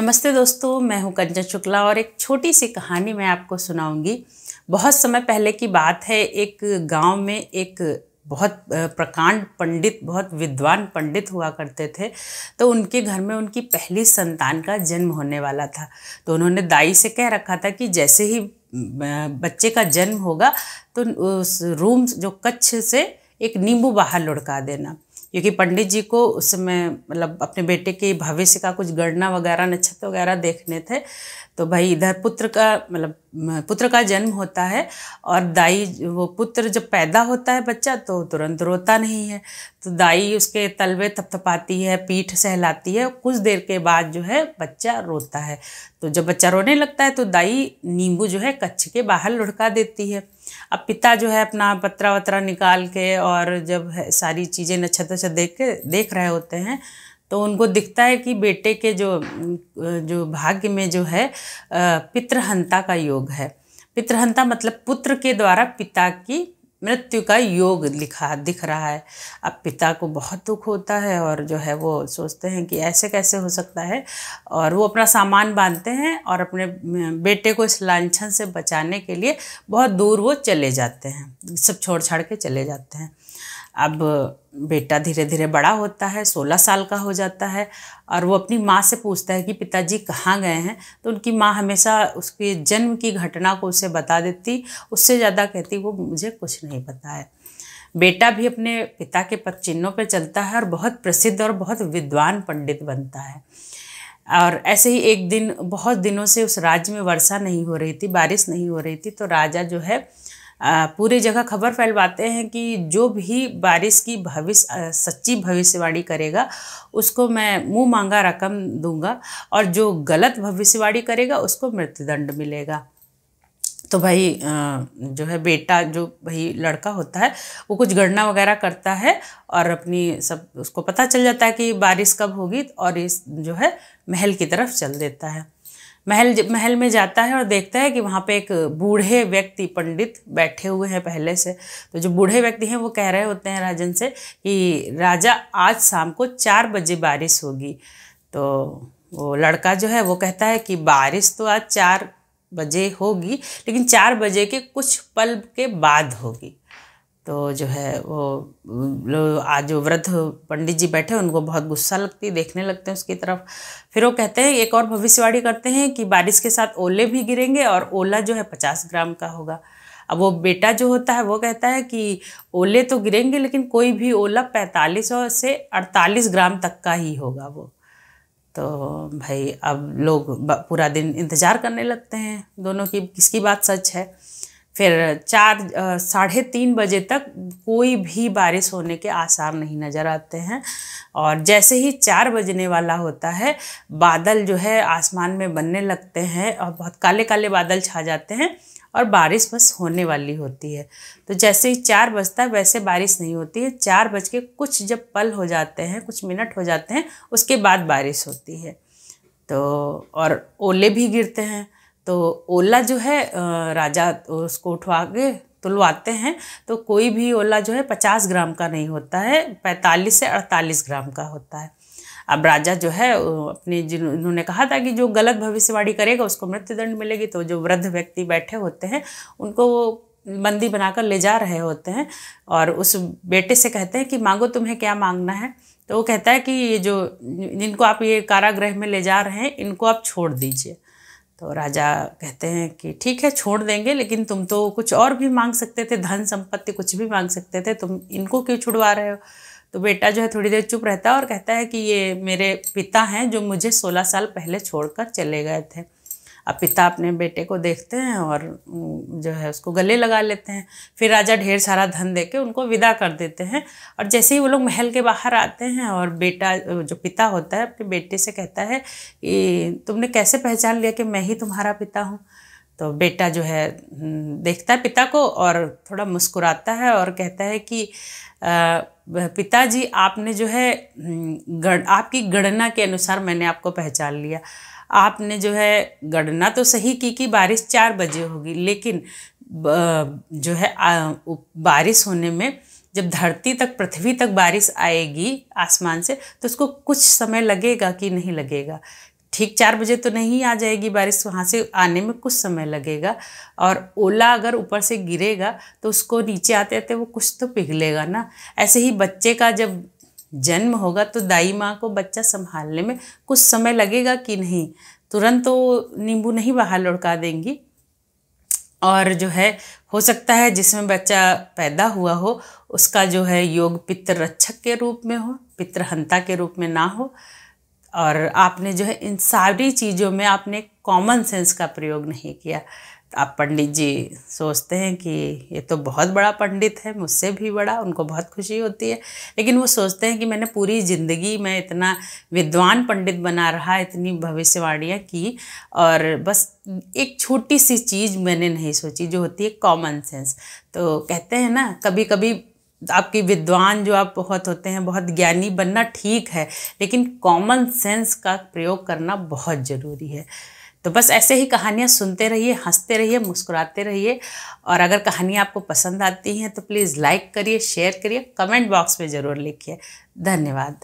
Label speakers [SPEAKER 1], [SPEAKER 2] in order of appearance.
[SPEAKER 1] नमस्ते दोस्तों मैं हूं कंचन शुक्ला और एक छोटी सी कहानी मैं आपको सुनाऊंगी बहुत समय पहले की बात है एक गांव में एक बहुत प्रकांड पंडित बहुत विद्वान पंडित हुआ करते थे तो उनके घर में उनकी पहली संतान का जन्म होने वाला था तो उन्होंने दाई से कह रखा था कि जैसे ही बच्चे का जन्म होगा तो उस रूम जो कच्छ से एक नींबू बाहर लुढ़का देना क्योंकि पंडित जी को उस समय मतलब अपने बेटे के भविष्य का कुछ गणना वगैरह नक्षत्र वगैरह देखने थे तो भाई इधर पुत्र का मतलब पुत्र का जन्म होता है और दाई वो पुत्र जब पैदा होता है बच्चा तो तुरंत रोता नहीं है तो दाई उसके तलवे थपथपाती है पीठ सहलाती है कुछ देर के बाद जो है बच्चा रोता है तो जब बच्चा रोने लगता है तो दाई नींबू जो है कच्छ के बाहर लुढ़का देती है अब पिता जो है अपना पत्रा वतरा निकाल के और जब सारी चीज़ें नक्षत्र से देख के देख रहे होते हैं तो उनको दिखता है कि बेटे के जो जो भाग्य में जो है पितृहंता का योग है पितृहंता मतलब पुत्र के द्वारा पिता की मृत्यु का योग लिखा दिख रहा है अब पिता को बहुत दुख होता है और जो है वो सोचते हैं कि ऐसे कैसे हो सकता है और वो अपना सामान बांधते हैं और अपने बेटे को इस लाछन से बचाने के लिए बहुत दूर वो चले जाते हैं सब छोड़ छाड़ के चले जाते हैं अब बेटा धीरे धीरे बड़ा होता है सोलह साल का हो जाता है और वो अपनी माँ से पूछता है कि पिताजी कहाँ गए हैं तो उनकी माँ हमेशा उसके जन्म की घटना को उसे बता देती उससे ज़्यादा कहती वो मुझे कुछ नहीं पता है बेटा भी अपने पिता के पद चिन्हों पर चलता है और बहुत प्रसिद्ध और बहुत विद्वान पंडित बनता है और ऐसे ही एक दिन बहुत दिनों से उस राज्य में वर्षा नहीं हो रही थी बारिश नहीं हो रही थी तो राजा जो है पूरी जगह खबर फैलवाते हैं कि जो भी बारिश की भविष्य सच्ची भविष्यवाणी करेगा उसको मैं मुँह मांगा रकम दूंगा और जो गलत भविष्यवाणी करेगा उसको मृत्युदंड मिलेगा तो भाई जो है बेटा जो भाई लड़का होता है वो कुछ गणना वगैरह करता है और अपनी सब उसको पता चल जाता है कि बारिश कब होगी और इस जो है महल की तरफ चल देता है महल महल में जाता है और देखता है कि वहाँ पे एक बूढ़े व्यक्ति पंडित बैठे हुए हैं पहले से तो जो बूढ़े व्यक्ति हैं वो कह रहे होते हैं राजन से कि राजा आज शाम को चार बजे बारिश होगी तो वो लड़का जो है वो कहता है कि बारिश तो आज चार बजे होगी लेकिन चार बजे के कुछ पल के बाद होगी तो जो है वो आज जो वृद्ध पंडित जी बैठे उनको बहुत गुस्सा लगती देखने लगते हैं उसकी तरफ फिर वो कहते हैं एक और भविष्यवाणी करते हैं कि बारिश के साथ ओले भी गिरेंगे और ओला जो है पचास ग्राम का होगा अब वो बेटा जो होता है वो कहता है कि ओले तो गिरेंगे लेकिन कोई भी ओला पैंतालीस से अड़तालीस ग्राम तक का ही होगा वो तो भाई अब लोग पूरा दिन इंतज़ार करने लगते हैं दोनों की किसकी बात सच है फिर चार साढ़े तीन बजे तक कोई भी बारिश होने के आसार नहीं नज़र आते हैं और जैसे ही चार बजने वाला होता है बादल जो है आसमान में बनने लगते हैं और बहुत काले काले बादल छा जाते हैं और बारिश बस होने वाली होती है तो जैसे ही चार बजता है वैसे बारिश नहीं होती है चार बज के कुछ जब पल हो जाते हैं कुछ मिनट हो जाते हैं उसके बाद बारिश होती है तो और ओले भी गिरते हैं तो ओला जो है राजा उसको उठवा के तुलवाते हैं तो कोई भी ओला जो है पचास ग्राम का नहीं होता है पैंतालीस से अड़तालीस ग्राम का होता है अब राजा जो है अपने जिन्होंने कहा था कि जो गलत भविष्यवाणी करेगा उसको मृत्युदंड मिलेगी तो जो वृद्ध व्यक्ति बैठे होते हैं उनको वो बंदी बनाकर ले जा रहे होते हैं और उस बेटे से कहते हैं कि मांगो तुम्हें क्या मांगना है तो वो कहता है कि ये जो जिनको आप ये कारागृह में ले जा रहे हैं इनको आप छोड़ दीजिए तो राजा कहते हैं कि ठीक है छोड़ देंगे लेकिन तुम तो कुछ और भी मांग सकते थे धन संपत्ति कुछ भी मांग सकते थे तुम इनको क्यों छुड़वा रहे हो तो बेटा जो है थोड़ी देर चुप रहता है और कहता है कि ये मेरे पिता हैं जो मुझे सोलह साल पहले छोड़कर चले गए थे अब पिता अपने बेटे को देखते हैं और जो है उसको गले लगा लेते हैं फिर राजा ढेर सारा धन दे के उनको विदा कर देते हैं और जैसे ही वो लोग महल के बाहर आते हैं और बेटा जो पिता होता है अपने बेटे से कहता है कि तुमने कैसे पहचान लिया कि मैं ही तुम्हारा पिता हूँ तो बेटा जो है देखता है पिता को और थोड़ा मुस्कुराता है और कहता है कि पिताजी आपने जो है गण आपकी गणना के अनुसार मैंने आपको पहचान लिया आपने जो है गणना तो सही की कि बारिश चार बजे होगी लेकिन जो है बारिश होने में जब धरती तक पृथ्वी तक बारिश आएगी आसमान से तो उसको कुछ समय लगेगा कि नहीं लगेगा ठीक चार बजे तो नहीं आ जाएगी बारिश वहाँ से आने में कुछ समय लगेगा और ओला अगर ऊपर से गिरेगा तो उसको नीचे आते आते वो कुछ तो पिघलेगा ना ऐसे ही बच्चे का जब जन्म होगा तो दाई माँ को बच्चा संभालने में कुछ समय लगेगा कि नहीं तुरंत तो नींबू नहीं बाहर लुढ़का देंगी और जो है हो सकता है जिसमें बच्चा पैदा हुआ हो उसका जो है योग पितृ रक्षक के रूप में हो पितृहंता के रूप में ना हो और आपने जो है इन सारी चीज़ों में आपने कॉमन सेंस का प्रयोग नहीं किया आप पंडित जी सोचते हैं कि ये तो बहुत बड़ा पंडित है मुझसे भी बड़ा उनको बहुत खुशी होती है लेकिन वो सोचते हैं कि मैंने पूरी ज़िंदगी में इतना विद्वान पंडित बना रहा इतनी भविष्यवाणियाँ की और बस एक छोटी सी चीज़ मैंने नहीं सोची जो होती है कॉमन सेंस तो कहते हैं ना कभी कभी आपकी विद्वान जो आप बहुत होते हैं बहुत ज्ञानी बनना ठीक है लेकिन कॉमन सेंस का प्रयोग करना बहुत ज़रूरी है तो बस ऐसे ही कहानियाँ सुनते रहिए हंसते रहिए मुस्कुराते रहिए और अगर कहानियाँ आपको पसंद आती हैं तो प्लीज़ लाइक करिए शेयर करिए कमेंट बॉक्स में ज़रूर लिखिए धन्यवाद